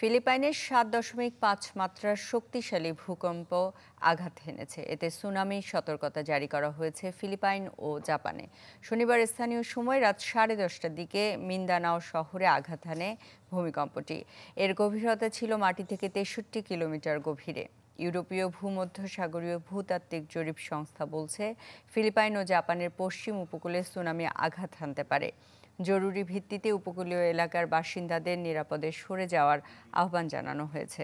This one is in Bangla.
ফিলিপাইনের সাত দশমিক পাঁচ মাত্রার শক্তিশালী ভূকম্প আঘাত হেনেছে এতে সুনামি সতর্কতা জারি করা হয়েছে ফিলিপাইন ও জাপানে শনিবার স্থানীয় সময় রাত সাড়ে দশটার দিকে মিন্দানাও শহরে আঘাত হানে ভূমিকম্পটি এর গভীরতা ছিল মাটি থেকে তেষট্টি কিলোমিটার গভীরে ইউরোপীয় ভূমধ্যসাগরীয় ভূতাত্ত্বিক জরিপ সংস্থা বলছে ফিলিপাইন ও জাপানের পশ্চিম উপকূলে সুনামি আঘাত হানতে পারে জরুরি ভিত্তিতে উপকূলীয় এলাকার বাসিন্দাদের নিরাপদে সরে যাওয়ার আহ্বান জানানো হয়েছে